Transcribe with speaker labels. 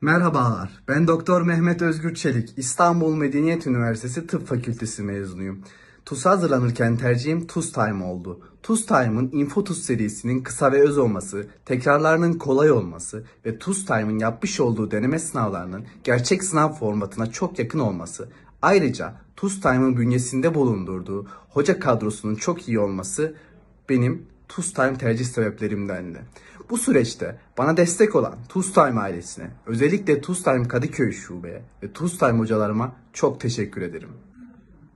Speaker 1: Merhabalar, ben Doktor Mehmet Özgür Çelik, İstanbul Medeniyet Üniversitesi Tıp Fakültesi mezunuyum. TUS'a hazırlanırken tercihim TUS Time oldu. TUS Time'ın InfoTUS serisinin kısa ve öz olması, tekrarlarının kolay olması ve TUS Time'ın yapmış olduğu deneme sınavlarının gerçek sınav formatına çok yakın olması, ayrıca TUS Time'ın bünyesinde bulundurduğu hoca kadrosunun çok iyi olması benim Tuz Time tercih sebeplerimdendi. Bu süreçte bana destek olan Tuz Time ailesine, özellikle Tuz Time Kadıköy Şube ve Tuz Time hocalarıma çok teşekkür
Speaker 2: ederim.